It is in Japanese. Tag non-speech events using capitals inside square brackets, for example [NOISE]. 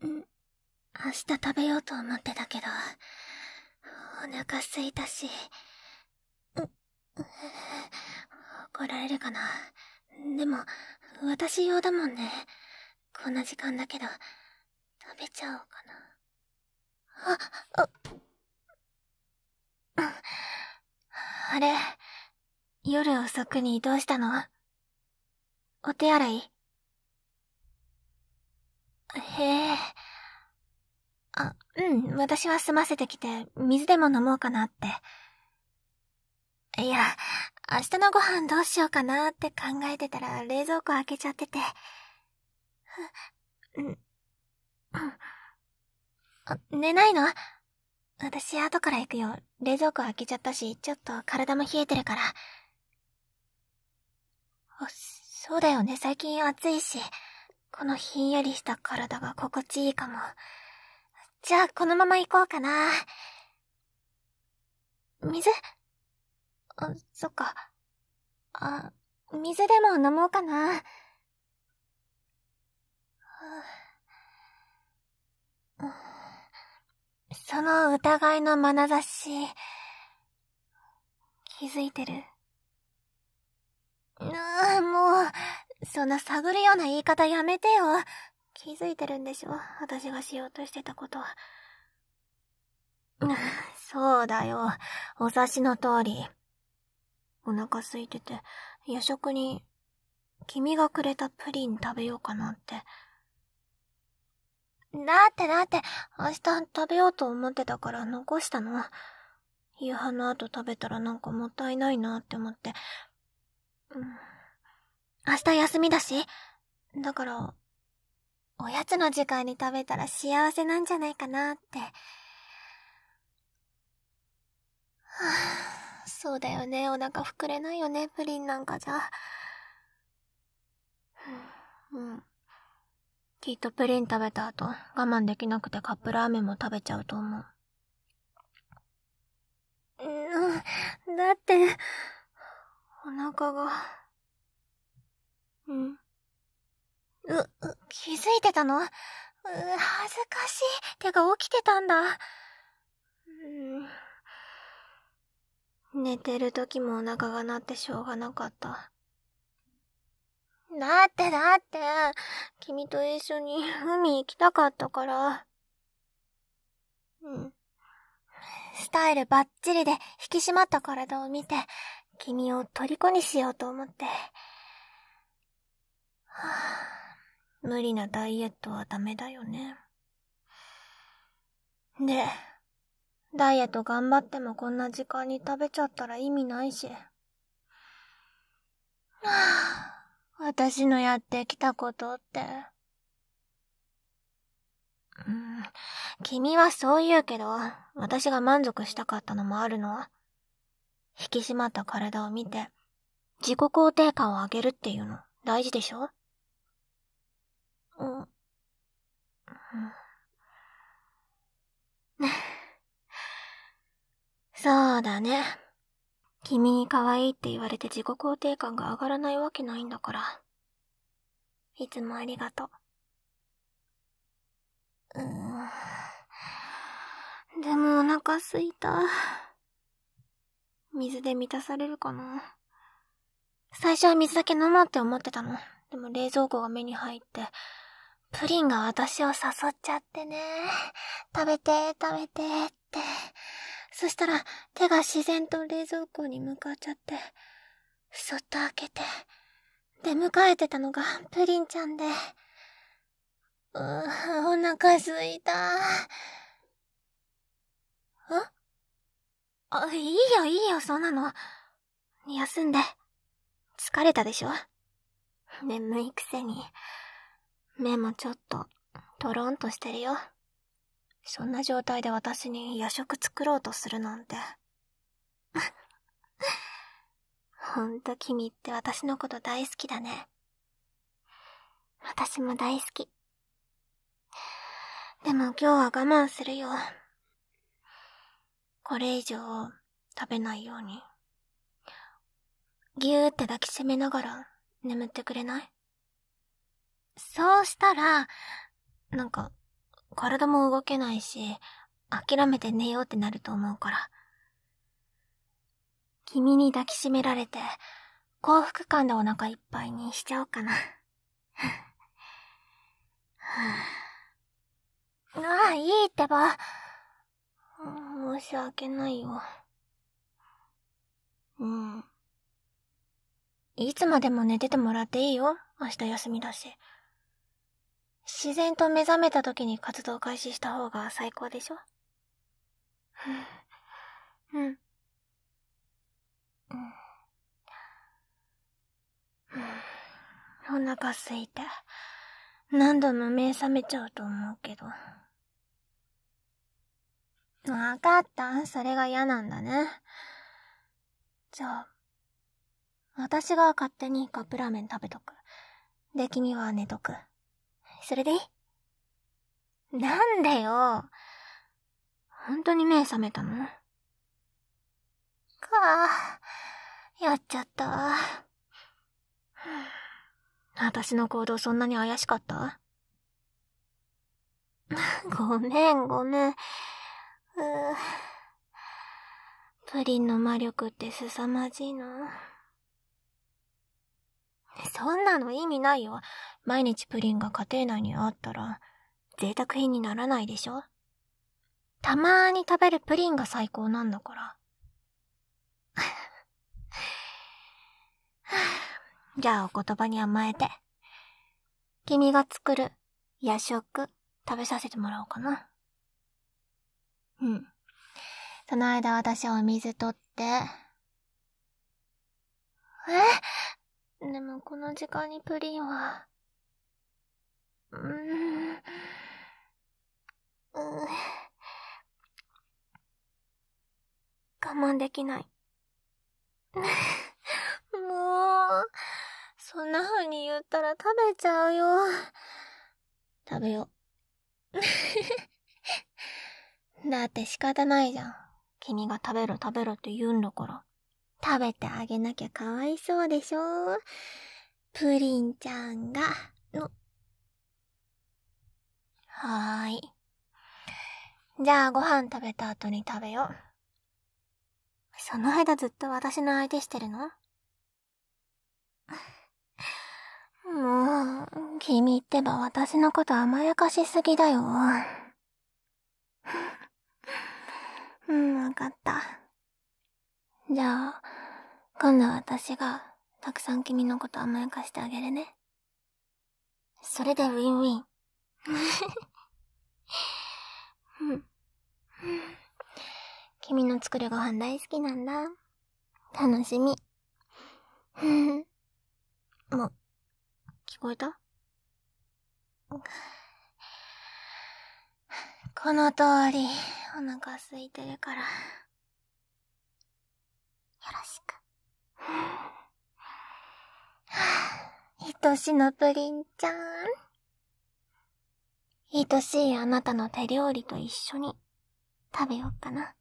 明日食べようと思ってたけど、お腹すいたし、怒られるかな。でも、私用だもんね。こんな時間だけど、食べちゃおうかな。あ、あ、あれ、夜遅くにどうしたのお手洗いへえ。あ、うん、私は済ませてきて、水でも飲もうかなって。いや、明日のご飯どうしようかなって考えてたら冷蔵庫開けちゃってて。うん、寝ないの私後から行くよ。冷蔵庫開けちゃったし、ちょっと体も冷えてるから。そうだよね、最近暑いし。このひんやりした体が心地いいかも。じゃあ、このまま行こうかな。水あ、そっか。あ、水でも飲もうかな。その疑いの眼差し、気づいてる。なあ、もう。そんな探るような言い方やめてよ。気づいてるんでしょ私がしようとしてたこと。[LAUGHS] そうだよ。お察しの通り。お腹空いてて、夜食に、君がくれたプリン食べようかなって。だってだって、明日食べようと思ってたから残したの。夕飯の後食べたらなんかもったいないなって思って。うん明日休みだし。だから、おやつの時間に食べたら幸せなんじゃないかなって。はあ、そうだよね。お腹膨れないよね。プリンなんかじゃ。[SIGHS] うん。きっとプリン食べた後、我慢できなくてカップラーメンも食べちゃうと思う。うん、だって、お腹が。うん。う、気づいてたのう、恥ずかしい。手が起きてたんだ。うん。寝てる時もお腹が鳴ってしょうがなかった。だってだって、君と一緒に海行きたかったから。うん。スタイルバッチリで引き締まった体を見て、君を虜にしようと思って。無理なダイエットはダメだよね。で、ダイエット頑張ってもこんな時間に食べちゃったら意味ないし。は私のやってきたことって。うん、君はそう言うけど、私が満足したかったのもあるの。引き締まった体を見て、自己肯定感を上げるっていうの大事でしょそうだね。君に可愛いって言われて自己肯定感が上がらないわけないんだから。いつもありがとう。うん。でもお腹すいた。水で満たされるかな。最初は水だけ飲もうって思ってたの。でも冷蔵庫が目に入って、プリンが私を誘っちゃってね。食べて、食べてって。そしたら手が自然と冷蔵庫に向かっちゃって、そっと開けて、出迎えてたのがプリンちゃんで。うー、お腹すいた。んあ、いいよいいよ、そんなの。休んで。疲れたでしょ眠いくせに。目もちょっと、とろんとしてるよ。そんな状態で私に夜食作ろうとするなんて。[LAUGHS] ほんと君って私のこと大好きだね。私も大好き。でも今日は我慢するよ。これ以上食べないように。ぎゅーって抱きしめながら眠ってくれないそうしたら、なんか、体も動けないし、諦めて寝ようってなると思うから。君に抱きしめられて、幸福感でお腹いっぱいにしちゃおうかな。[LAUGHS] ああ、いいってば。申し訳ないよ。うん。いつまでも寝ててもらっていいよ。明日休みだし。自然と目覚めた時に活動開始した方が最高でしょうん。うん。うん。お腹すいて、何度も目覚めちゃうと思うけど。わかった。それが嫌なんだね。じゃあ、私が勝手にカップラーメン食べとく。で、君は寝とく。それでいいなんでよ。本当に目覚めたのかあ、やっちゃった。私の行動そんなに怪しかった [LAUGHS] ごめん、ごめん。プリンの魔力って凄まじいな。そんなの意味ないよ。毎日プリンが家庭内にあったら、贅沢品にならないでしょたまーに食べるプリンが最高なんだから。[LAUGHS] じゃあお言葉に甘えて。君が作る夜食食べさせてもらおうかな。うん。その間私はお水取って。えでもこの時間にプリンは。うーん。うー我慢できない。もう、そんな風に言ったら食べちゃうよ。食べよう。だって仕方ないじゃん。君が食べる食べるって言うんだから。食べてあげなきゃかわいそうでしょプリンちゃんが、の。はーい。じゃあご飯食べた後に食べよう。その間ずっと私の相手してるのもう、君ってば私のこと甘やかしすぎだよ。今度は私が、たくさん君のこと甘やかしてあげるね。それでウィンウィン。君の作るご飯大好きなんだ。楽しみ。もう、聞こえたこの通り、お腹空いてるから。愛しのプリンちゃん。愛しいあなたの手料理と一緒に食べようかな。